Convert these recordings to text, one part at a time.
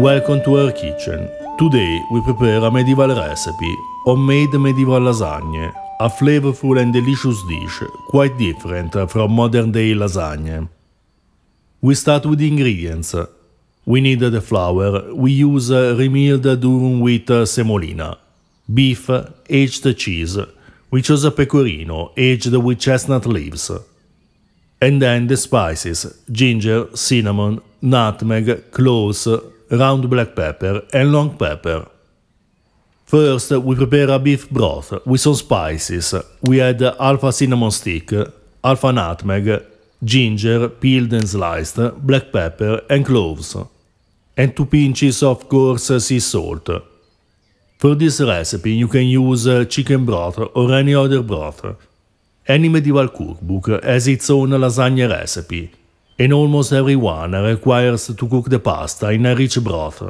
Welcome to our kitchen. Today we prepare a medieval recipe, homemade medieval lasagne, a flavorful and delicious dish, quite different from modern day lasagne. We start with the ingredients. We need the flour, we use remilled durum wheat semolina, beef, aged cheese, we chose a pecorino aged with chestnut leaves. And then the spices, ginger, cinnamon, nutmeg, cloves, round black pepper and long pepper. First, we prepare a beef broth with some spices. We add alpha cinnamon stick, alpha nutmeg, ginger peeled and sliced, black pepper and cloves, and 2 pinches of coarse sea salt. For this recipe you can use uh, chicken broth or any other broth. Any medieval cookbook has its own lasagna recipe, and almost everyone requires to cook the pasta in a rich broth.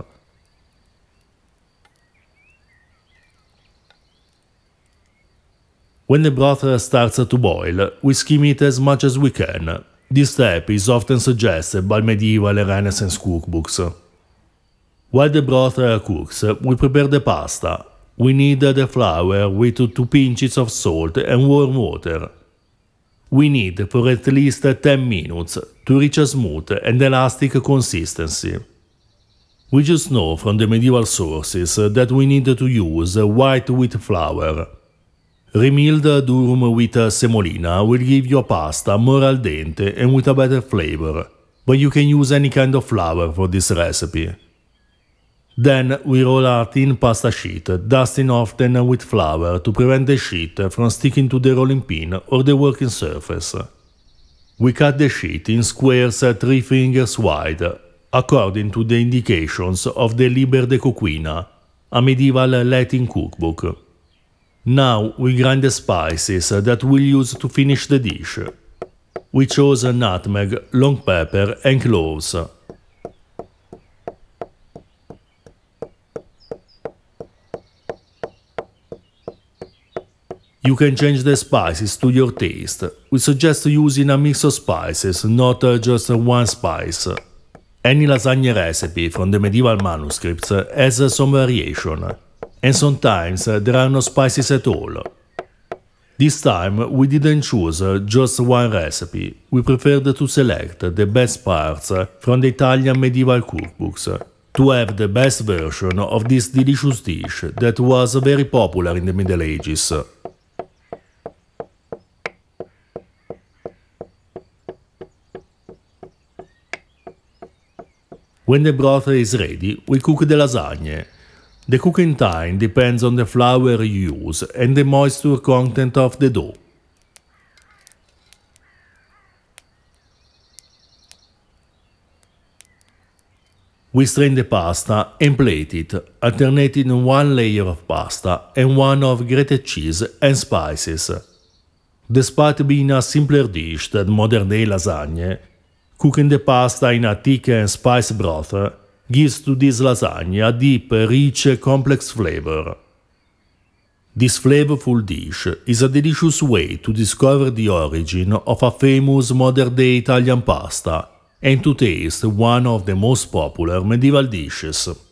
When the broth starts to boil, we skim it as much as we can. This step is often suggested by medieval Renaissance cookbooks. While the broth cooks, we prepare the pasta. We need the flour with two pinches of salt and warm water we need for at least 10 minutes to reach a smooth and elastic consistency. We just know from the medieval sources that we need to use white wheat flour. Remilled durum with semolina will give your pasta more al dente and with a better flavor, but you can use any kind of flour for this recipe. Then we roll our thin pasta sheet, dusting often with flour to prevent the sheet from sticking to the rolling pin or the working surface. We cut the sheet in squares three fingers wide, according to the indications of the Liber de Coquina, a medieval Latin cookbook. Now we grind the spices that we'll use to finish the dish. We chose nutmeg, long pepper and cloves, You can change the spices to your taste. We suggest using a mix of spices, not uh, just one spice. Any lasagna recipe from the medieval manuscripts has uh, some variation, and sometimes uh, there are no spices at all. This time we didn't choose just one recipe, we preferred to select the best parts from the Italian medieval cookbooks to have the best version of this delicious dish that was very popular in the Middle Ages. When the broth is ready, we cook the lasagne. The cooking time depends on the flour you use and the moisture content of the dough. We strain the pasta and plate it, alternating one layer of pasta and one of grated cheese and spices. Despite being a simpler dish than modern-day lasagne, cooking the pasta in a thick and spicy broth gives to this lasagna a deep, rich, complex flavor. This flavorful dish is a delicious way to discover the origin of a famous modern-day Italian pasta and to taste one of the most popular medieval dishes.